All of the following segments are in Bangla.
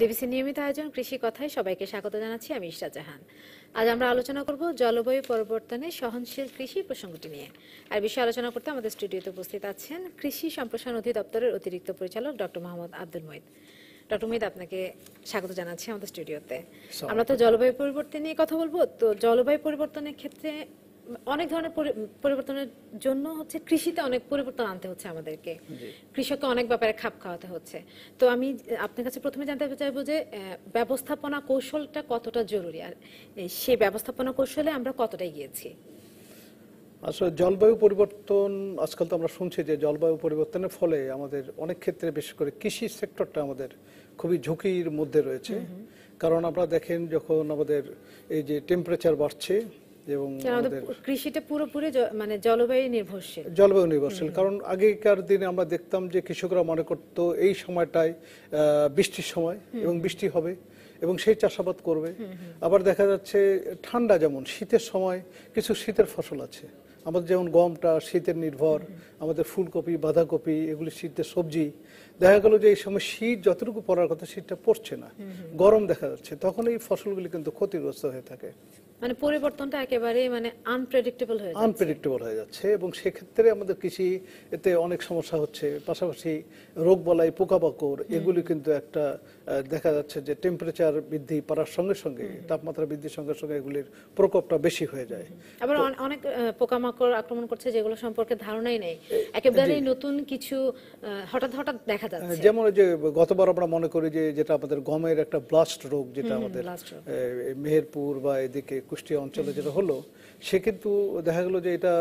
ডিবিসি নিয়মিত আয়োজন কৃষি কথায় সবাইকে স্বাগত জানাচ্ছি আমি ইশরা জাহান আজ আমরা আলোচনা করব জলবায়ু পরিবর্তনে সহনশীল কৃষি প্রসঙ্গটি নিয়ে আর বিষয়ে আলোচনা করতে আমাদের স্টুডিওতে উপস্থিত আছেন কৃষি সম্প্রসারণ অধিদপ্তরের অতিরিক্ত পরিচালক ডক্টর মোহাম্মদ আব্দুল মহিদ ডক্টর মহিদ আপনাকে স্বাগত জানাচ্ছি আমাদের স্টুডিওতে আমরা তো জলবায়ু পরিবর্তন নিয়ে কথা বলবো তো জলবায়ু পরিবর্তনের ক্ষেত্রে অনেক ধরনের পরিবর্তনের জন্য হচ্ছে কৃষিতে অনেক পরিবর্তন আনতে হচ্ছে আমাদেরকে কৃষককে অনেক ব্যাপারে খাপ খাওয়াতে হচ্ছে তো আমি আপনার কাছে প্রথমে জানতে চাইবো যে ব্যবস্থাপনা কৌশলটা কতটা জরুরি আর সেই ব্যবস্থাপনা কৌশলে আমরা কতটা গিয়েছি আসলে জলবায়ু পরিবর্তন আজকাল তো আমরা শুনছি যে জলবায়ু পরিবর্তনের ফলে আমাদের অনেক ক্ষেত্রে বিশেষ করে কৃষি সেক্টরটা আমাদের খুবই ঝুঁকির মধ্যে রয়েছে কারণ আমরা দেখেন যখন আমাদের এই যে টেম্পারেচার বাড়ছে এবং কৃষিটা পুরোপুরি মানে জলবায়ু নির্ভরশীল জলবায়ু নির্ভরশীল কারণ আগেকার দিনে আমরা দেখতাম যে কৃষকরা মনে করতো এই সময়টায় বৃষ্টির সময় এবং বৃষ্টি হবে এবং সেই চাষাবাদ করবে আবার দেখা যাচ্ছে ঠান্ডা যেমন শীতের সময় কিছু শীতের ফসল আছে আমাদের যেমন গমটা শীতের নির্ভর আমাদের ফুলকপি বাঁধাকপি এগুলি শীতের সবজি দেখা গেল যে এই সময় শীত যতটুকু পড়ার কথা শীতটা পড়ছে না গরম দেখা যাচ্ছে তখন এই ফসলগুলি কিন্তু ক্ষতিগ্রস্ত হয়ে থাকে মানে পরিবর্তনটা একেবারে মানে আনপ্রেডিক্টেবল হয়ে যাচ্ছে আনপ্রেডিক্টেবল হয়ে যাচ্ছে এবং সেক্ষেত্রে আমাদের কৃষি এতে অনেক সমস্যা হচ্ছে পাশাপাশি রোগ বলাই পোকামাকড় এগুলি কিন্তু একটা দেখা যাচ্ছে যে টেম্পারেচার বৃদ্ধি পারার সঙ্গে সঙ্গে তাপমাত্রা বৃদ্ধির সঙ্গে সঙ্গে এগুলির প্রকোপটা বেশি হয়ে যায় আবার অনেক পোকামাকড় আক্রমণ করছে যেগুলো সম্পর্কে ধারণাই নেই একেবারে নতুন কিছু হঠাৎ হঠাৎ দেখা যাচ্ছে যেমন যে গতবার আমরা মনে করি যে যেটা আমাদের গমের একটা ব্লাস্ট রোগ যেটা আমাদের মেহেরপুর বা এদিকে কুষ্টিয়া অঞ্চলে যেটা হলো সে কিন্তু দেখা গেল যে এটা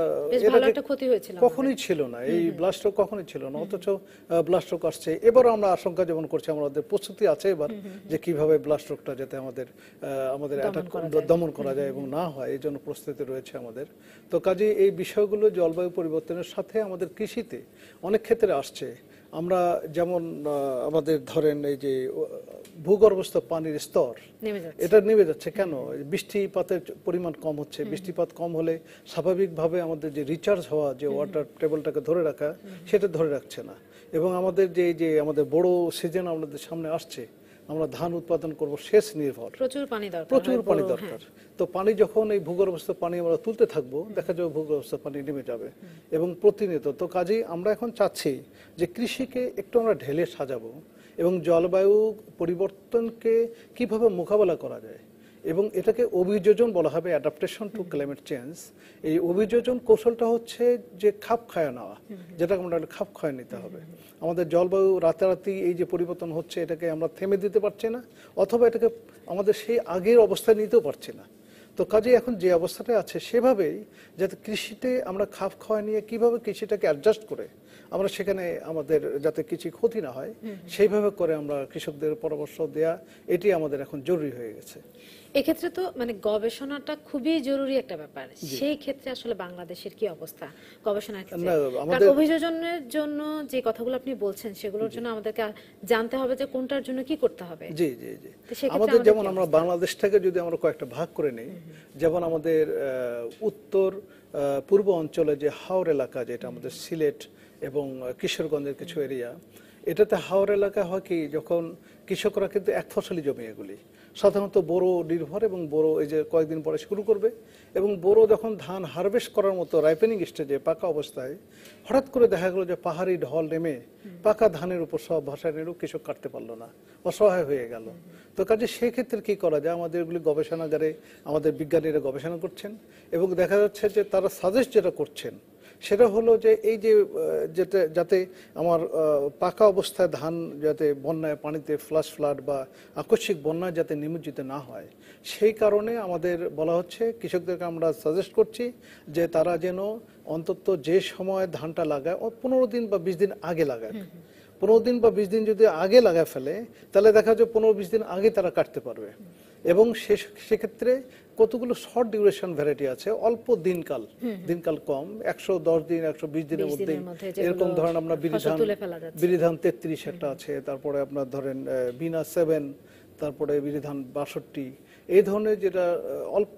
কখনই ছিল না এই ব্লাস্টক কখনই ছিল না অথচ ব্লাস্টক আসছে এবারও আমরা আশঙ্কা যেমন করছি আমাদের প্রস্তুতি আছে এবার যে কিভাবে ব্লাস্টকটা যাতে আমাদের আমাদের দমন করা যায় এবং না হয় এই জন্য প্রস্তুতি রয়েছে আমাদের তো কাজে এই বিষয়গুলো জলবায়ু পরিবর্তনের সাথে আমাদের কৃষিতে অনেক ক্ষেত্রে আসছে আমরা যেমন আমাদের ধরেন এই যে ভূগর্ভস্থ পানির স্তর এটা নেমে যাচ্ছে কেন বৃষ্টিপাতের পরিমাণ কম হচ্ছে বৃষ্টিপাত কম হলে স্বাভাবিকভাবে আমাদের যে রিচার্জ হওয়া যে ওয়াটার টেবলটাকে ধরে রাখা সেটা ধরে রাখছে না এবং আমাদের যে যে আমাদের বড় সিজন আমাদের সামনে আসছে আমরা ধান উৎপাদন করব সেচ নির্ভর প্রচুর পানি দরকার প্রচুর পানি হ্যাঁ। দরকার তো পানি যখন এই ভূগর্ভস্থ পানি আমরা তুলতে থাকব দেখা যাবে ভূগর্ভস্থ পানি নেমে যাবে এবং প্রতিনিয়ত তো কাজেই আমরা এখন চাচ্ছি যে কৃষিকে একটু আমরা ঢেলে সাজাবো এবং জলবায়ু পরিবর্তনকে কিভাবে মোকাবেলা করা যায় এবং এটাকে অভিযোজন বলা হবে অ্যাডাপ্টেশন টু ক্লাইমেট চেঞ্জ এই অভিযোজন কৌশলটা হচ্ছে যে খাপ খায় নেওয়া যেটাকে আমরা খাপ খায় নিতে হবে আমাদের জলবায়ু রাতারাতি এই যে পরিবর্তন হচ্ছে এটাকে আমরা থেমে দিতে পারছি না অথবা এটাকে আমাদের সেই আগের অবস্থায় নিতেও পারছি না তো কাজে এখন যে অবস্থাটা আছে সেভাবেই যাতে কৃষিতে আমরা খাপ খাওয়া নিয়ে কিভাবে কৃষিটাকে অ্যাডজাস্ট করে আমরা সেখানে আমাদের যাতে কিছু ক্ষতি না হয় সেইভাবে করে আমরা কৃষকদের পরামর্শ দেয়া এটি আমাদের এখন জরুরি হয়ে গেছে এক্ষেত্রে তো মানে গবেষণাটা খুবই জরুরি একটা ব্যাপার সেই ক্ষেত্রে আসলে বাংলাদেশের কি অবস্থা গবেষণার অভিযোজনের জন্য যে কথাগুলো আপনি বলছেন সেগুলোর জন্য আমাদেরকে জানতে হবে যে কোনটার জন্য কি করতে হবে জি জি জি আমাদের যেমন আমরা বাংলাদেশটাকে যদি আমরা কয়েকটা ভাগ করে নিই যেমন আমাদের উত্তর পূর্ব অঞ্চলে যে হাওর এলাকা যেটা আমাদের সিলেট এবং কিশোরগঞ্জের কিছু এরিয়া এটাতে হাওর এলাকা হয় কি যখন কৃষকরা কিন্তু এক ফসলি জমি এগুলি সাধারণত বোরো নির্ভর এবং বোরো এই যে কয়েকদিন পরে শুরু করবে এবং বোরো যখন ধান হারভেস্ট করার মতো রাইপেনিং স্টেজে পাকা অবস্থায় হঠাৎ করে দেখা গেলো যে পাহাড়ি ঢল নেমে পাকা ধানের উপর সব ভাষা নিয়েও কৃষক কাটতে পারলো না অসহায় হয়ে গেল তো কাজে সেক্ষেত্রে কি করা যায় আমাদের এগুলি গবেষণাগারে আমাদের বিজ্ঞানীরা গবেষণা করছেন এবং দেখা যাচ্ছে যে তারা সাজেস্ট যেটা করছেন সেটা হলো যে এই যে যেটা যাতে আমার পাকা অবস্থায় ধান যাতে বন্যায় পানিতে ফ্লাশ ফ্লাড বা আকস্মিক বন্যায় যাতে নিমজ্জিত না হয় সেই কারণে আমাদের বলা হচ্ছে কৃষকদেরকে আমরা সাজেস্ট করছি যে তারা যেন অন্তত যে সময় ধানটা লাগায় ও পনেরো দিন বা বিশ দিন আগে লাগায় পনেরো দিন বা বিশ দিন যদি আগে লাগায় ফেলে তাহলে দেখা যায় পনেরো বিশ দিন আগে তারা কাটতে পারবে এবং সে সেক্ষেত্রে কতগুলো শর্ট ডিউরেশন ভ্যারাইটি আছে অল্প দিনকাল দিনকাল কম একশো দশ দিন একশো বিশ দিনের মধ্যে এরকম ধরেন আপনার বিরিধান বিরিধান তেত্রিশ একটা আছে তারপরে আপনার ধরেন বিনা সেভেন তারপরে বিরিধান বাষট্টি এই ধরনের যেটা অল্প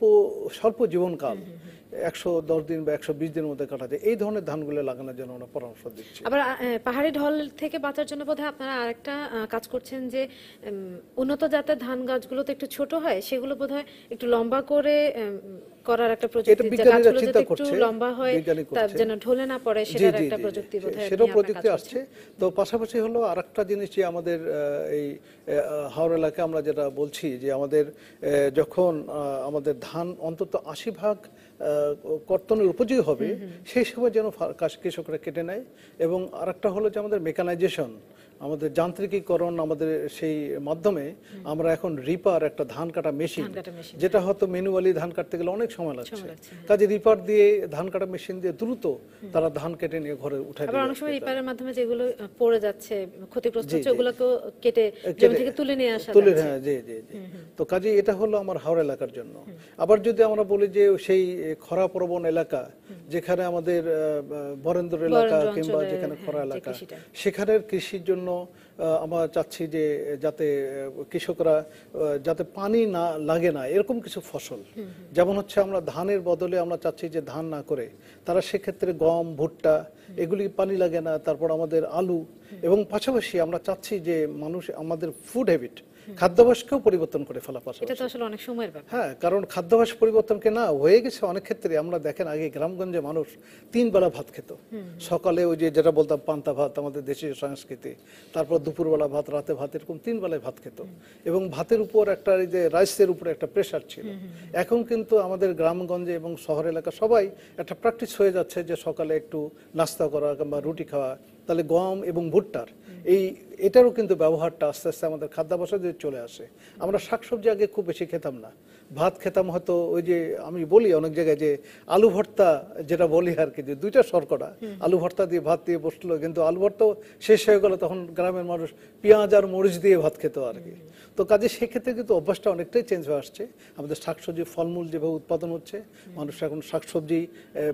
স্বল্প জীবনকাল একশো দশ দিন বা একশো বিশ দিনের মধ্যে কাটাতে এই ধরনের ধানগুলো লাগানোর জন্য আমরা পরামর্শ দিচ্ছি আবার পাহাড়ি ঢল থেকে বাঁচার জন্য বোধহয় আপনারা আরেকটা কাজ করছেন যে উন্নত জাতের ধান গাছগুলো তো একটু ছোট হয় সেগুলো বোধহয় একটু লম্বা করে করার একটা প্রযুক্তি এটা গাছগুলো যাতে একটু লম্বা হয় তার যেন ঢলে না পড়ে সেটার একটা প্রযুক্তি বোধহয় সেটা প্রযুক্তি আসছে তো পাশাপাশি হলো আরেকটা জিনিস যে আমাদের এই হাওর এলাকায় আমরা যেটা বলছি যে আমাদের যখন আমাদের ধান অন্তত আশি ভাগ কর্তনের উপযোগী হবে সেই সময় যেন কৃষকরা কেটে নেয় এবং আরেকটা হলো যে আমাদের মেকানাইজেশন আমাদের যান্ত্রিকীকরণ আমাদের সেই মাধ্যমে আমরা এখন রিপার একটা ধান কাটা মেশিন যেটা হ্যাঁ। হয়তো ম্যানুয়ালি ধান কাটতে গেলে অনেক সময় লাগছে হ্যাঁ। কাজে রিপার দিয়ে ধান কাটা মেশিন দিয়ে দ্রুত তারা ধান কেটে নিয়ে ঘরে উঠায় অনেক সময় রিপারের মাধ্যমে যেগুলো পড়ে যাচ্ছে ক্ষতিগ্রস্ত হচ্ছে ওগুলোকে কেটে জমি থেকে তুলে নিয়ে আসা তুলে হ্যাঁ জি জি জি তো কাজে এটা হলো আমার হাওড়া এলাকার জন্য আবার যদি আমরা বলি যে সেই খরা প্রবণ এলাকা যেখানে আমাদের বরেন্দ্র এলাকা কিংবা যেখানে হ্যাঁ, খরা এলাকা সেখানের কৃষির জন্য জন্য আমরা চাচ্ছি যে যাতে কৃষকরা যাতে পানি না লাগে না এরকম কিছু ফসল যেমন হচ্ছে আমরা ধানের বদলে আমরা চাচ্ছি যে ধান না করে তারা সেক্ষেত্রে গম ভুট্টা এগুলি পানি লাগে না তারপর আমাদের আলু এবং পাশাপাশি আমরা চাচ্ছি যে মানুষ আমাদের ফুড হ্যাবিট খাদ্যাভ্যাসকেও পরিবর্তন করে ফেলা এটা হ্যাঁ কারণ খাদ্যাভ্যাস পরিবর্তনকে না হয়ে গেছে অনেক ক্ষেত্রে আমরা দেখেন আগে গ্রামগঞ্জে মানুষ তিন বেলা ভাত খেত সকালে ওই যেটা বলতাম পান্তা ভাত আমাদের দেশের সংস্কৃতি তারপর দুপুরবেলা ভাত রাতে ভাত এরকম তিন বেলায় ভাত খেত এবং ভাতের উপর একটা এই যে রাইসের উপরে একটা প্রেশার ছিল এখন কিন্তু আমাদের গ্রামগঞ্জে এবং শহর এলাকা সবাই একটা প্র্যাকটিস হয়ে যাচ্ছে যে সকালে একটু নাস্তা করা কিংবা রুটি খাওয়া তাহলে গম এবং ভুট্টার এই এটারও কিন্তু ব্যবহারটা আস্তে আস্তে আমাদের খাদ্যাভ্যাসে যদি চলে আসে আমরা শাকসবজি আগে খুব বেশি খেতাম না ভাত খেতাম হয়তো ওই যে আমি বলি অনেক জায়গায় যে আলু ভর্তা যেটা বলি আর কি যে দুইটা শর্করা আলু ভর্তা দিয়ে ভাত দিয়ে বসলো কিন্তু আলু ভর্তাও শেষ হয়ে গেলো তখন গ্রামের মানুষ পেঁয়াজ আর মরিচ দিয়ে ভাত খেত আর কি তো কাজে সেক্ষেত্রে কিন্তু অভ্যাসটা অনেকটাই চেঞ্জ হয়ে আসছে আমাদের শাকসবজি ফলমূল যেভাবে উৎপাদন হচ্ছে মানুষ এখন শাকসবজি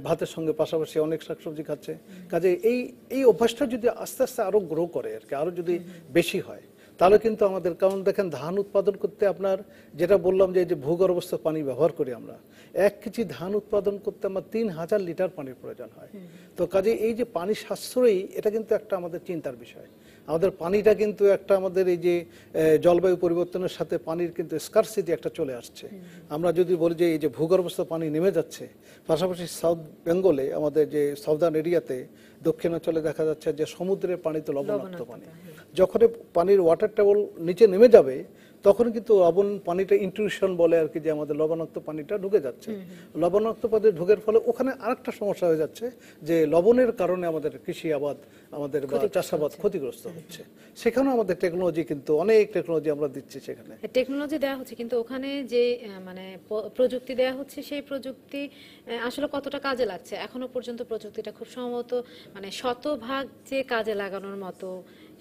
ভাতের সঙ্গে পাশাপাশি অনেক শাকসবজি খাচ্ছে কাজে এই এই অভ্যাসটা যদি আস্তে আস্তে আরও গ্রো করে আর কি আরও যদি বেশি হয় তাহলে কিন্তু আমাদের কারণ দেখেন ধান উৎপাদন করতে আপনার যেটা বললাম যে এই যে ভূগর্ভস্থ পানি ব্যবহার করি আমরা এক কেজি ধান উৎপাদন করতে আমার তিন হাজার লিটার পানির প্রয়োজন হয় তো কাজে এই যে পানি সাশ্রয়ী এটা কিন্তু একটা আমাদের চিন্তার বিষয় আমাদের পানিটা কিন্তু একটা আমাদের এই যে জলবায়ু পরিবর্তনের সাথে পানির কিন্তু স্কারসিটি একটা চলে আসছে আমরা যদি বলি যে এই যে ভূগর্ভস্থ পানি নেমে যাচ্ছে পাশাপাশি সাউথ বেঙ্গলে আমাদের যে সাউদার্ন এরিয়াতে দক্ষিণাঞ্চলে দেখা যাচ্ছে যে সমুদ্রের পানিতে লবণাক্ত পানি যখন পানির ওয়াটার টেবল নিচে নেমে যাবে তখন কিন্তু লবণ পানিটা ইন্ট্রুশন বলে আর কি যে আমাদের লবণাক্ত পানিটা ঢুকে যাচ্ছে লবণাক্ত পানি ঢুকের ফলে ওখানে আরেকটা সমস্যা হয়ে যাচ্ছে যে লবণের কারণে আমাদের কৃষি আবাদ আমাদের চাষাবাদ ক্ষতিগ্রস্ত হচ্ছে সেখানেও আমাদের টেকনোলজি কিন্তু অনেক টেকনোলজি আমরা দিচ্ছি সেখানে টেকনোলজি হ্যাঁ, দেওয়া হচ্ছে কিন্তু ওখানে যে মানে প্রযুক্তি দেওয়া হচ্ছে সেই প্রযুক্তি আসলে কতটা কাজে লাগছে এখনো পর্যন্ত প্রযুক্তিটা খুব সম্ভবত মানে শতভাগ যে কাজে লাগানোর মতো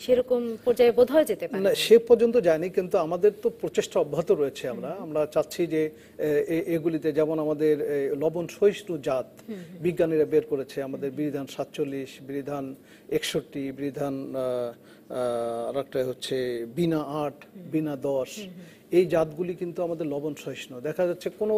সেরকম পর্যায়ে বোধ হয় যেতে পারে সে পর্যন্ত যায়নি কিন্তু আমাদের তো প্রচেষ্টা অব্যাহত রয়েছে আমরা আমরা চাচ্ছি যে এগুলিতে যেমন আমাদের লবণ সহিষ্ণু জাত বিজ্ঞানীরা বের করেছে আমাদের বিধান সাতচল্লিশ বিধান একষট্টি বিধান আরেকটা হচ্ছে বিনা আট বিনা দশ এই জাতগুলি কিন্তু আমাদের লবণ সহিষ্ণু দেখা যাচ্ছে কোনো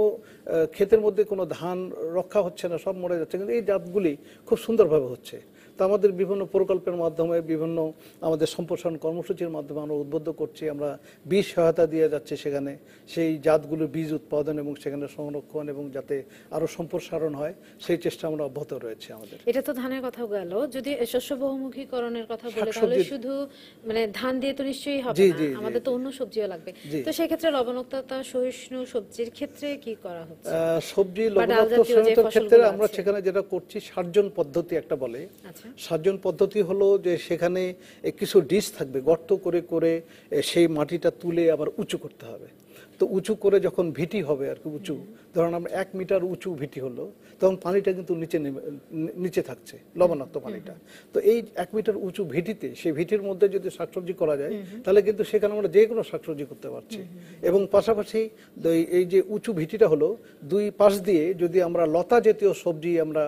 ক্ষেতের মধ্যে কোনো ধান রক্ষা হচ্ছে না সব মরে যাচ্ছে কিন্তু এই জাতগুলি খুব সুন্দরভাবে হচ্ছে তো আমাদের বিভিন্ন প্রকল্পের মাধ্যমে বিভিন্ন আমাদের সম্প্রসারণ কর্মসূচির মাধ্যমে আমরা উদ্বুদ্ধ করছি আমরা বীজ সহায়তা দিয়ে যাচ্ছি সেখানে সেই জাতগুলোর বীজ উৎপাদন এবং সেখানে সংরক্ষণ এবং যাতে আরও সম্প্রসারণ হয় সেই চেষ্টা আমরা অব্যাহত রয়েছে আমাদের এটা তো ধানের কথা গেল যদি শস্য বহুমুখীকরণের কথা বলে শুধু মানে ধান দিয়ে তো নিশ্চয়ই হবে আমাদের তো অন্য সবজিও লাগবে তো লবণাক্ততা সহিষ্ণু সবজির ক্ষেত্রে কি করা হচ্ছে সবজি লবণাক্ত সহিষ্ণুতার ক্ষেত্রে আমরা সেখানে যেটা করছি সার্জন পদ্ধতি একটা বলে আচ্ছা। সার্জন পদ্ধতি হলো যে সেখানে কিছু ডিশ থাকবে গর্ত করে করে সেই মাটিটা তুলে আবার উঁচু করতে হবে তো উঁচু করে যখন ভিটি হবে আর কি উঁচু ধরুন আমরা এক মিটার উঁচু ভিটি হলো তখন পানিটা কিন্তু নিচে নিচে থাকছে লবণাক্ত পানিটা তো এই এক মিটার উঁচু ভিটিতে সেই ভিটির মধ্যে যদি শাকসবজি করা যায় তাহলে কিন্তু সেখানে আমরা যে কোনো শাকসবজি করতে পারছি এবং পাশাপাশি এই যে উঁচু ভিটিটা হলো দুই পাশ দিয়ে যদি আমরা লতা জাতীয় সবজি আমরা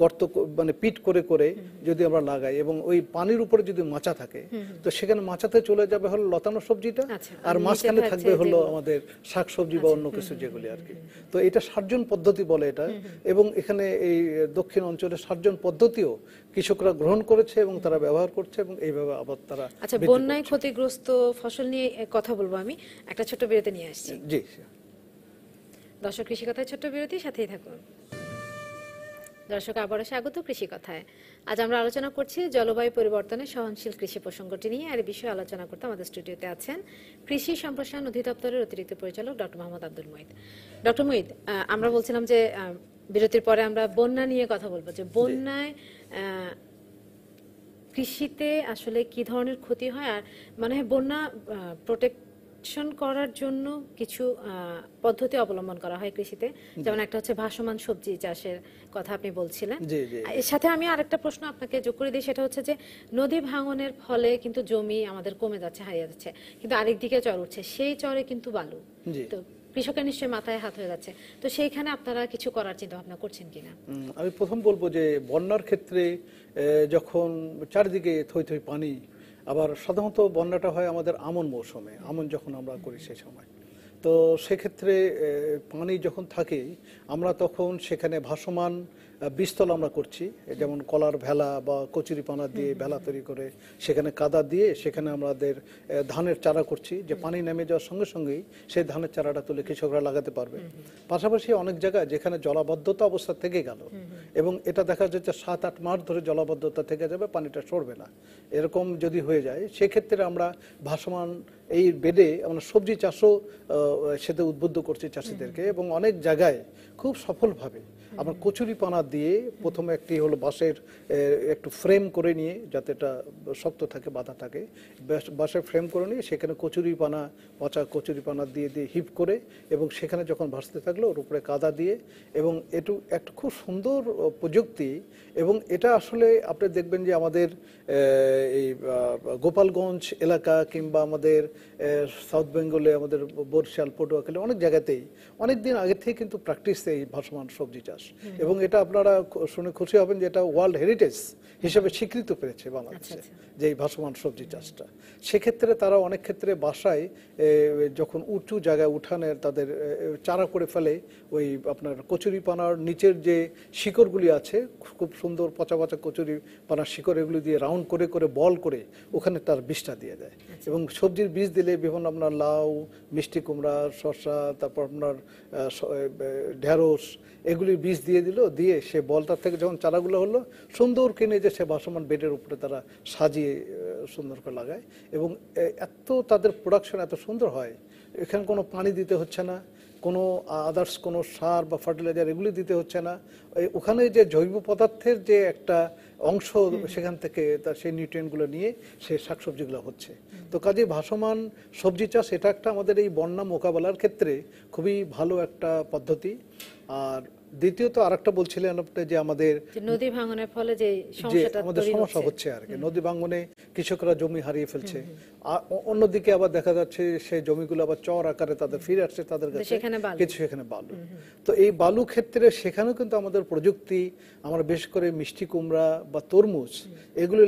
গর্ত মানে পিট করে করে যদি আমরা লাগাই এবং ওই পানির উপরে যদি মাচা থাকে তো সেখানে মাচাতে চলে যাবে হলো লতানো সবজিটা আচ্ছা, আর মাঝখানে থাকবে হলো আমাদের শাক সবজি বা আচ্ছা, অন্য কিছু যেগুলি আর কি তো এটা সার্জন পদ্ধতি বলে এটা এবং এখানে এই দক্ষিণ অঞ্চলে সার্জন পদ্ধতিও কৃষকরা গ্রহণ করেছে এবং তারা ব্যবহার করছে এবং এইভাবে আবার তারা আচ্ছা বন্যায় ক্ষতিগ্রস্ত ফসল নিয়ে কথা বলবো আমি একটা ছোট বিরতি নিয়ে আসছি জি দর্শক কৃষি কথায় ছোট্ট বিরতি সাথেই থাকুন দর্শক আবারও স্বাগত কৃষি কথায় আজ আমরা আলোচনা করছি জলবায়ু পরিবর্তনের সহনশীল কৃষি প্রসঙ্গটি নিয়ে আর বিষয়ে আলোচনা করতে আমাদের স্টুডিওতে আছেন কৃষি সম্প্রসারণ অধিদপ্তরের অতিরিক্ত পরিচালক ডক্টর মোহাম্মদ আব্দুল মহিদ ডক্টর মহিদ আমরা বলছিলাম যে বিরতির পরে আমরা বন্যা নিয়ে কথা বলবো যে বন্যায় কৃষিতে আসলে কি ধরনের ক্ষতি হয় আর মানে বন্যা প্রোটেক্ট সংরক্ষণ করার জন্য কিছু পদ্ধতি অবলম্বন করা হয় কৃষিতে যেমন একটা হচ্ছে ভাসমান সবজি চাষের কথা আপনি বলছিলেন এর সাথে আমি আরেকটা প্রশ্ন আপনাকে যোগ করে দিই সেটা হচ্ছে যে নদী ভাঙনের ফলে কিন্তু জমি আমাদের কমে যাচ্ছে হারিয়ে যাচ্ছে কিন্তু আরেক দিকে চর উঠছে সেই চরে কিন্তু বালু তো কৃষকের নিশ্চয় মাথায় হাত হয়ে যাচ্ছে তো সেইখানে আপনারা কিছু করার চিন্তা ভাবনা করছেন কিনা আমি প্রথম বলবো যে বন্যার ক্ষেত্রে যখন চারিদিকে থই থই পানি আবার সাধারণত বন্যাটা হয় আমাদের আমন মৌসুমে আমন যখন আমরা করি সেই সময় তো সেক্ষেত্রে পানি যখন থাকে আমরা তখন সেখানে ভাসমান বিস্তল আমরা করছি যেমন কলার ভেলা বা কচুরিপানা দিয়ে ভেলা তৈরি করে সেখানে কাদা দিয়ে সেখানে আমাদের ধানের চারা করছি যে পানি নেমে যাওয়ার সঙ্গে সঙ্গেই সেই ধানের চারাটা তুলে কৃষকরা লাগাতে পারবে পাশাপাশি অনেক জায়গায় যেখানে জলাবদ্ধতা অবস্থা থেকে গেল এবং এটা দেখা যাচ্ছে সাত আট মাস ধরে জলাবদ্ধতা থেকে যাবে পানিটা সরবে না এরকম যদি হয়ে যায় সেক্ষেত্রে আমরা ভাসমান এই বেডে আমরা সবজি চাষও সেতে উদ্বুদ্ধ করছি চাষিদেরকে এবং অনেক জায়গায় খুব সফলভাবে আমরা কচুরিপানা দিয়ে প্রথমে একটি হলো বাঁশের একটু ফ্রেম করে নিয়ে যাতে এটা শক্ত থাকে বাঁধা থাকে বাঁশের ফ্রেম করে নিয়ে সেখানে কচুরিপানা পচা কচুরিপানা দিয়ে দিয়ে হিপ করে এবং সেখানে যখন ভাসতে থাকলো ওর উপরে কাদা দিয়ে এবং এটু একটা খুব সুন্দর প্রযুক্তি এবং এটা আসলে আপনি দেখবেন যে আমাদের এই গোপালগঞ্জ এলাকা কিংবা আমাদের সাউথ বেঙ্গলে আমাদের বরিশাল পটুয়াখালী অনেক জায়গাতেই অনেক দিন আগে থেকে কিন্তু প্র্যাকটিস এই ভাসমান সবজি চাষ ইতিহাস এবং এটা আপনারা শুনে খুশি হবেন যে এটা ওয়ার্ল্ড হেরিটেজ হিসেবে স্বীকৃত পেয়েছে বাংলাদেশে আচ্ছা, আচ্ছা। যে এই ভাসমান সবজি চাষটা সেক্ষেত্রে তারা অনেক ক্ষেত্রে বাসায় যখন উঁচু জায়গায় উঠানের তাদের চারা করে ফেলে ওই আপনার কচুরি পানার নিচের যে শিকড়গুলি আছে খুব সুন্দর পচা পচা কচুরি পানার শিকড় এগুলি দিয়ে রাউন্ড করে করে বল করে ওখানে তার বিষটা দিয়ে দেয় আচ্ছা। এবং সবজির বীজ দিলে বিভিন্ন আপনার লাউ মিষ্টি কুমড়া শসা তারপর আপনার ঢেঁড়স এগুলির বীজ পিচ দিয়ে দিল দিয়ে সে বলটার থেকে যখন চারাগুলো হলো সুন্দর কিনে যে সে ভাসমান বেডের উপরে তারা সাজিয়ে সুন্দর করে লাগায় এবং এত তাদের প্রোডাকশন এত সুন্দর হয় এখানে কোনো পানি দিতে হচ্ছে না কোনো আদার্স কোনো সার বা ফার্টিলাইজার এগুলি দিতে হচ্ছে না ওখানে যে জৈব পদার্থের যে একটা অংশ সেখান থেকে তার সেই নিউট্রিয়েন্টগুলো নিয়ে সে শাকসবজিগুলো হচ্ছে তো কাজে ভাসমান সবজি চাষ এটা একটা আমাদের এই বন্যা মোকাবেলার ক্ষেত্রে খুবই ভালো একটা পদ্ধতি আর দ্বিতীয়ত আরেকটা বলছিলেন আপনি যে আমাদের নদী ভাঙনের ফলে যে সমস্যাটা আমাদের সমস্যা হচ্ছে আর কি নদী ভাঙনে কৃষকরা জমি হারিয়ে ফেলছে অন্যদিকে আবার দেখা যাচ্ছে সেই জমিগুলো আবার চর আকারে তাদের ফিরে আসছে তাদের কাছে কিছু সেখানে বালু তো এই বালু ক্ষেত্রে সেখানেও কিন্তু আমাদের প্রযুক্তি আমরা বেশ করে মিষ্টি কুমড়া বা তরমুজ এগুলি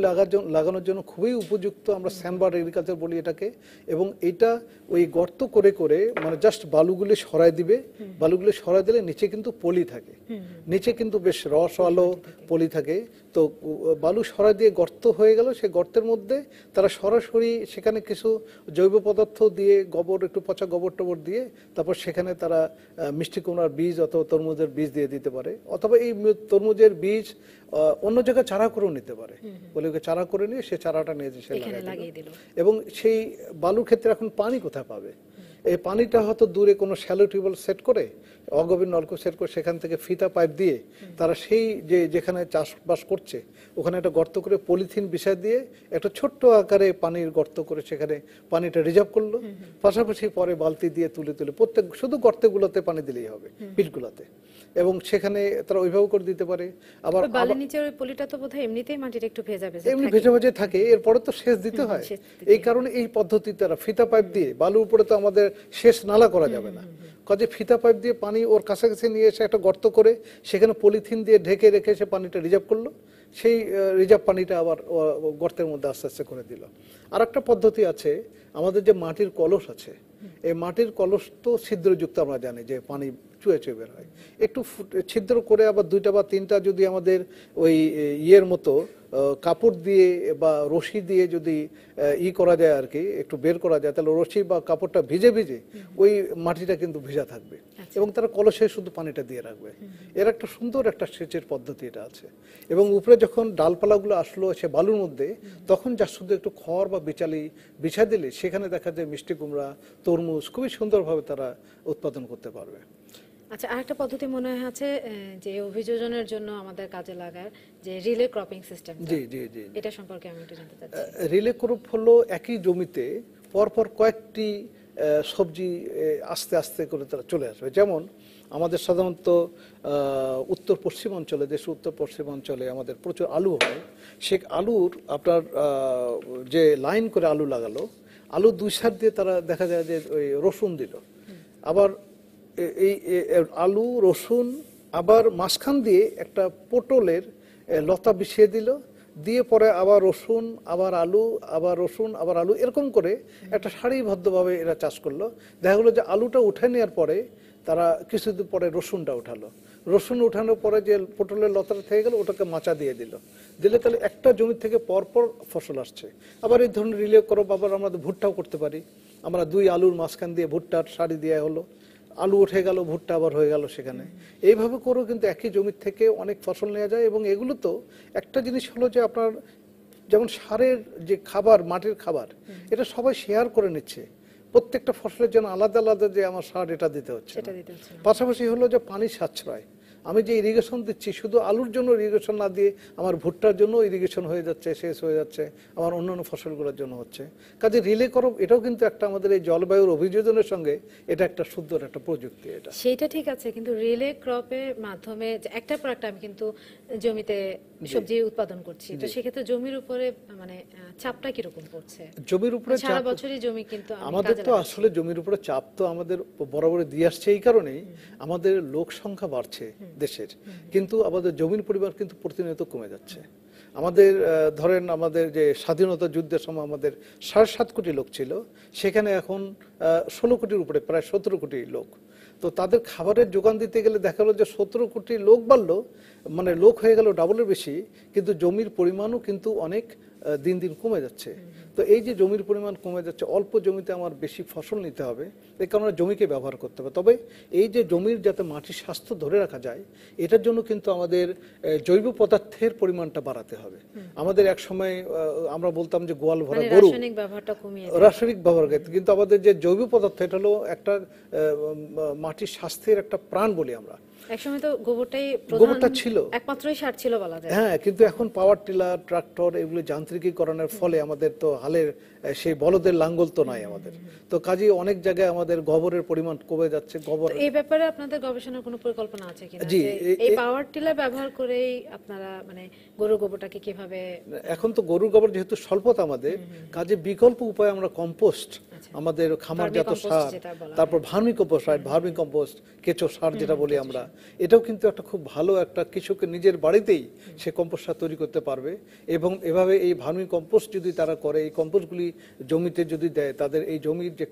লাগানোর জন্য খুবই উপযুক্ত আমরা স্যান্ডবার এগ্রিকালচার বলি এটাকে এবং এটা ওই গর্ত করে করে মানে জাস্ট বালুগুলি সরাই দিবে বালুগুলি সরাই দিলে নিচে কিন্তু পলি থাকে থাকে নিচে কিন্তু বেশ রস আলো পলি থাকে তো বালু সরা দিয়ে গর্ত হয়ে গেল সে গর্তের মধ্যে তারা সরাসরি সেখানে কিছু জৈব পদার্থ দিয়ে গোবর একটু পচা গোবর টোবর দিয়ে তারপর সেখানে তারা মিষ্টি কুমড়ার বীজ অথবা তরমুজের বীজ দিয়ে দিতে পারে অথবা এই তরমুজের বীজ অন্য জায়গায় চারা করেও নিতে পারে বলে ওকে চারা করে নিয়ে সে চারাটা নিয়ে সে লাগিয়ে দিল এবং সেই বালুর ক্ষেত্রে এখন পানি কোথায় পাবে এই পানিটা হয়তো দূরে কোনো শ্যালো টিউবওয়েল সেট করে অগভীর নলকূপ সেট করে সেখান থেকে ফিতা পাইপ দিয়ে তারা সেই যে যেখানে চাষবাস করছে ওখানে একটা গর্ত করে পলিথিন বিষয় দিয়ে একটা ছোট্ট আকারে পানির গর্ত করে সেখানে পানিটা রিজার্ভ করলো পাশাপাশি পরে বালতি দিয়ে তুলে তুলে প্রত্যেক শুধু গর্তগুলোতে পানি দিলেই হবে পিঠগুলোতে এবং সেখানে তারা ওইভাবে করে দিতে পারে আবার বালির নিচের ওই পলিটা তো বোধহয় এমনিতেই মাটির একটু ভেজা ভেজা এমনি ভেজা ভেজা থাকে এরপরে তো সেচ দিতে হয় এই কারণে এই পদ্ধতি তারা ফিতা পাইপ দিয়ে বালুর উপরে তো আমাদের সেচ নালা করা যাবে না কাজে ফিতা পাইপ দিয়ে পানি ওর কাছাকাছি নিয়ে এসে একটা গর্ত করে সেখানে পলিথিন দিয়ে ঢেকে রেখে সে পানিটা রিজার্ভ করলো সেই রিজার্ভ পানিটা আবার গর্তের মধ্যে আস্তে আস্তে করে দিল আর একটা পদ্ধতি আছে আমাদের যে মাটির কলস আছে এই মাটির কলস তো ছিদ্রযুক্ত আমরা জানি যে পানি চুয়ে চুয়ে বের হয় একটু ছিদ্র করে আবার দুইটা বা তিনটা যদি আমাদের ওই ইয়ের মতো কাপড় দিয়ে বা রশি দিয়ে যদি ই করা যায় আর কি একটু বের করা যায় তাহলে রশি বা কাপড়টা ভিজে ভিজে ওই মাটিটা কিন্তু ভিজা থাকবে আচ্ছা। এবং তারা কলসে শুধু পানিটা দিয়ে রাখবে এর একটা সুন্দর একটা সেচের পদ্ধতি এটা আছে এবং উপরে যখন ডালপালাগুলো আসলো সে বালুর মধ্যে তখন যা শুধু একটু খড় বা বিচালি বিছা দিলে সেখানে দেখা যায় মিষ্টি কুমড়া তরমুজ খুবই সুন্দরভাবে তারা উৎপাদন করতে পারবে আচ্ছা আরেকটা পদ্ধতি মনে হয় আছে যে অভিযোজনের জন্য আমাদের কাজে লাগার যে রিলে ক্রপিং সিস্টেম জি জি জি এটা সম্পর্কে আমি একটু জানতে চাচ্ছি রিলে ক্রপ হলো একই জমিতে পরপর কয়েকটি সবজি আস্তে আস্তে করে তারা চলে আসবে যেমন আমাদের সাধারণত উত্তর পশ্চিম অঞ্চলে দেশ উত্তর পশ্চিম অঞ্চলে আমাদের প্রচুর আলু হয় সে আলুর আপনার যে লাইন করে আলু লাগালো আলু দুই সার দিয়ে তারা দেখা যায় যে ওই রসুন দিল আবার এই আলু রসুন আবার মাঝখান দিয়ে একটা পটলের লতা বিছিয়ে দিল দিয়ে পরে আবার রসুন আবার আলু আবার রসুন আবার আলু এরকম করে একটা সারিবদ্ধভাবে এরা চাষ করলো দেখা গেলো যে আলুটা উঠে নেওয়ার পরে তারা কিছুদিন পরে রসুনটা উঠালো রসুন উঠানোর পরে যে পটলের লতাটা থেকে গেল ওটাকে মাচা দিয়ে দিল দিলে তাহলে একটা জমি থেকে পরপর ফসল আসছে আবার এই ধরনের রিলে করো আবার আমরা ভুট্টাও করতে পারি আমরা দুই আলুর মাঝখান দিয়ে ভুট্টার সারি দেওয়া হলো আলু উঠে গেল ভুট্টা আবার হয়ে গেল সেখানে এইভাবে করেও কিন্তু একই জমির থেকে অনেক ফসল নেওয়া যায় এবং এগুলো তো একটা জিনিস হলো যে আপনার যেমন সারের যে খাবার মাটির খাবার এটা সবাই শেয়ার করে নিচ্ছে প্রত্যেকটা ফসলের জন্য আলাদা আলাদা যে আমার সার এটা দিতে হচ্ছে পাশাপাশি হলো যে পানি সাশ্রয় আমি যে ইরিগেশন দিচ্ছি শুধু আলুর জন্য ইরিগেশন না দিয়ে আমার ভুট্টার জন্য ইরিগেশন হয়ে যাচ্ছে শেষ হয়ে যাচ্ছে আমার অন্যান্য ফসলগুলোর জন্য হচ্ছে কাজে রিলে করো এটাও কিন্তু একটা আমাদের এই জলবায়ুর অভিযোজনের সঙ্গে এটা একটা সুন্দর একটা প্রযুক্তি এটা সেটা ঠিক আছে কিন্তু রিলে ক্রপের মাধ্যমে একটা পর একটা আমি কিন্তু জমিতে সবজি উৎপাদন করছি তো সেক্ষেত্রে জমির উপরে মানে চাপটা কিরকম পড়ছে জমির উপরে মানে সারা বছরই জমি কিন্তু আমাদের তো আসলে জমির উপরে চাপ তো আমাদের বরাবর দিয়ে আসছে এই কারণেই আমাদের লোক সংখ্যা বাড়ছে দেশের কিন্তু আমাদের জমির পরিমাণ কিন্তু প্রতিনিয়ত কমে যাচ্ছে আমাদের ধরেন আমাদের যে স্বাধীনতা যুদ্ধের সময় আমাদের সাড়ে সাত কোটি লোক ছিল সেখানে এখন ষোলো কোটির উপরে প্রায় সতেরো কোটি লোক তো তাদের খাবারের যোগান দিতে গেলে দেখা গেলো যে সতেরো কোটি লোক বাড়লো মানে লোক হয়ে গেল ডাবলের বেশি কিন্তু জমির পরিমাণও কিন্তু অনেক দিন দিন কমে যাচ্ছে তো এই যে জমির পরিমাণ কমে যাচ্ছে অল্প জমিতে আমার বেশি ফসল নিতে হবে এই কারণে জমিকে ব্যবহার করতে হবে তবে এই যে জমির যাতে মাটির স্বাস্থ্য ধরে রাখা যায় এটার জন্য কিন্তু আমাদের জৈব পদার্থের পরিমাণটা বাড়াতে হবে আমাদের এক সময় আমরা বলতাম যে গোয়াল ভরা মানে গরু রাসায়নিক ব্যবহার কিন্তু আমাদের যে জৈব পদার্থ এটা হলো একটা মাটির স্বাস্থ্যের একটা প্রাণ বলি আমরা একসময় তো গোবরটাই গোবরটা ছিল একমাত্রই সার ছিল বলা যায় হ্যাঁ কিন্তু এখন পাওয়ার টিলার ট্রাক্টর এগুলো যান্ত্রিকীকরণের ফলে আমাদের তো হালের সেই বলদের লাঙ্গল তো নাই আমাদের তো কাজে অনেক জায়গায় আমাদের গোবরের পরিমাণ কমে যাচ্ছে গোবর এই ব্যাপারে আপনাদের গবেষণার কোনো পরিকল্পনা আছে কিনা জি এই পাওয়ার টিলার ব্যবহার করেই আপনারা মানে গরুর গোবরটাকে কিভাবে এখন তো গরুর গোবর যেহেতু স্বল্পতা আমাদের কাজে বিকল্প উপায় আমরা কম্পোস্ট আমাদের খামারজাত সার তারপর ভার্মি কম্পোস্ট ভার্মি কম্পোস্ট কেঁচো সার যেটা বলি আমরা এটাও কিন্তু একটা খুব ভালো একটা কৃষকের নিজের বাড়িতেই সে কম্পোস্ট সার তৈরি করতে পারবে এবং এভাবে এই ভার্মি কম্পোস্ট যদি তারা করে এই কম্পোস্টগুলি জমিতে যদি দেয় তাদের এই জমির যে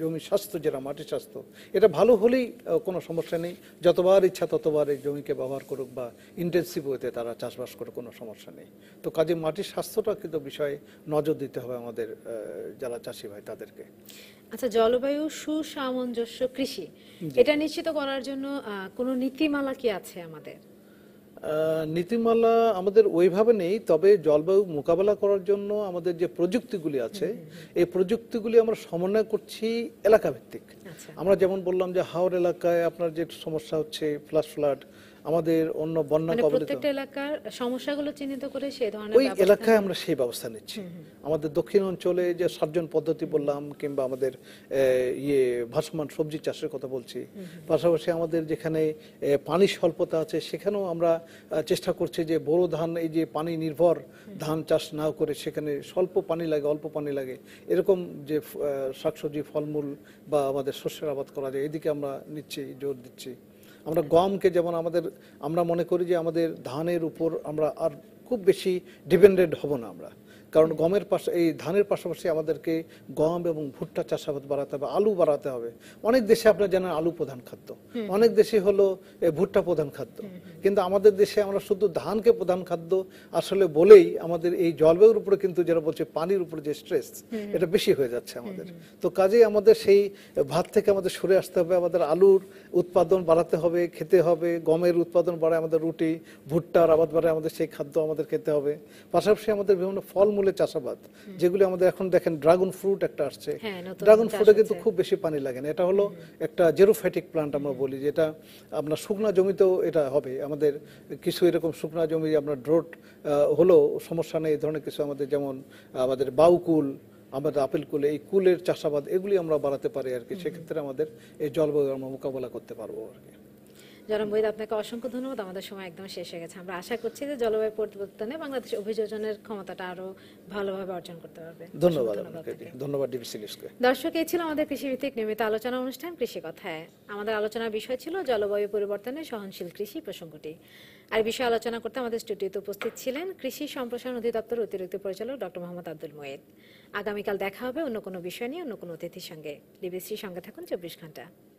জমির স্বাস্থ্য যেটা মাটির স্বাস্থ্য এটা ভালো হলেই কোনো সমস্যা নেই যতবার ইচ্ছা ততবার এই জমিকে ব্যবহার করুক বা ইন্টেন্সিভ ওয়েতে তারা চাষবাস করুক কোনো সমস্যা নেই তো কাজে মাটির স্বাস্থ্যটা কিন্তু বিষয়ে নজর দিতে হবে আমাদের যারা চাষি ভাই তাদেরকে থাকবে আচ্ছা জলবায়ু সুসামঞ্জস্য কৃষি এটা নিশ্চিত করার জন্য কোনো নীতিমালা কি আছে আমাদের নীতিমালা আমাদের ওইভাবে নেই তবে জলবায়ু মোকাবেলা করার জন্য আমাদের যে প্রযুক্তিগুলি আছে এই প্রযুক্তিগুলি আমরা সমন্বয় করছি এলাকা ভিত্তিক আচ্ছা। আমরা যেমন বললাম যে হাওড় এলাকায় আপনার যে সমস্যা হচ্ছে ফ্লাশ ফ্লাড আমাদের অন্য বন্যা মানে কবলিত এলাকার সমস্যাগুলো চিহ্নিত করে সেই ধরনের ওই এলাকায় আমরা সেই ব্যবস্থা নিচ্ছি আমাদের দক্ষিণ অঞ্চলে যে সার্জন পদ্ধতি বললাম কিংবা আমাদের ইয়ে ভাসমান সবজি চাষের কথা বলছি পাশাপাশি আমাদের যেখানে পানি স্বল্পতা আছে সেখানেও আমরা চেষ্টা করছি যে বড় ধান এই যে পানি নির্ভর ধান চাষ না করে সেখানে স্বল্প পানি লাগে অল্প পানি লাগে এরকম যে শাকসবজি ফলমূল বা আমাদের শস্যের আবাদ করা যায় এদিকে আমরা নিচ্ছি জোর দিচ্ছি আমরা গমকে যেমন আমাদের আমরা মনে করি যে আমাদের ধানের উপর আমরা আর খুব বেশি ডিপেন্ডেন্ট হব না আমরা কারণ গমের পাশে এই ধানের পাশাপাশি আমাদেরকে গম এবং ভুট্টা চাষাবাদ বাড়াতে হবে আলু বাড়াতে হবে অনেক দেশে আপনার জানেন আলু প্রধান খাদ্য অনেক দেশে হলো ভুট্টা প্রধান খাদ্য কিন্তু আমাদের দেশে আমরা শুধু ধানকে প্রধান খাদ্য আসলে বলেই আমাদের এই জলবায়ুর উপরে কিন্তু যারা বলছে পানির উপরে যে স্ট্রেস এটা বেশি হয়ে যাচ্ছে আমাদের তো কাজেই আমাদের সেই ভাত থেকে আমাদের সরে আসতে হবে আমাদের আলুর উৎপাদন বাড়াতে হবে খেতে হবে গমের উৎপাদন বাড়ায় আমাদের রুটি ভুট্টার আবাদ বাড়ায় আমাদের সেই খাদ্য আমাদের খেতে হবে পাশাপাশি আমাদের বিভিন্ন ফলমূল বিনামূল্যে চাষাবাদ যেগুলি আমাদের এখন দেখেন ড্রাগন ফ্রুট একটা আসছে ড্রাগন হ্যাঁ, ফ্রুটে কিন্তু খুব বেশি পানি লাগে না এটা হলো একটা জেরোফ্যাটিক প্লান্ট আমরা বলি যেটা আপনার শুকনা জমিতেও এটা হবে আমাদের কিছু এরকম শুকনা জমি আপনার ড্রোট হলো সমস্যা নেই এই ধরনের কিছু আমাদের যেমন আমাদের বাউকুল আমাদের আপেল কুলে এই কুলের চাষাবাদ এগুলি আমরা বাড়াতে পারি আর কি সেক্ষেত্রে আমাদের এই জলবায়ু আমরা মোকাবেলা করতে পারবো আর কি জনাব মহিদ আপনাকে অসংখ্য ধন্যবাদ আমাদের সময় একদম শেষ হয়ে গেছে আমরা আশা করছি যে জলবায়ু পরিবর্তনে বাংলাদেশ অভিযোজনের ক্ষমতাটা আরো ভালোভাবে অর্জন করতে পারবে ধন্যবাদ ধন্যবাদ দর্শক এই ছিল আমাদের কৃষিভিত্তিক নিয়মিত আলোচনা অনুষ্ঠান কৃষি কথায় আমাদের আলোচনার বিষয় ছিল জলবায়ু পরিবর্তনে সহনশীল কৃষি প্রসঙ্গটি আর বিষয়ে আলোচনা করতে আমাদের স্টুডিওতে উপস্থিত ছিলেন কৃষি সম্প্রসারণ অধিদপ্তর অতিরিক্ত পরিচালক ডক্টর মোহাম্মদ আব্দুল মোয়েদ আগামীকাল দেখা হবে অন্য কোনো বিষয় নিয়ে অন্য কোনো অতিথির সঙ্গে ডিবিসির সঙ্গে থাকুন চব্বিশ ঘন্টা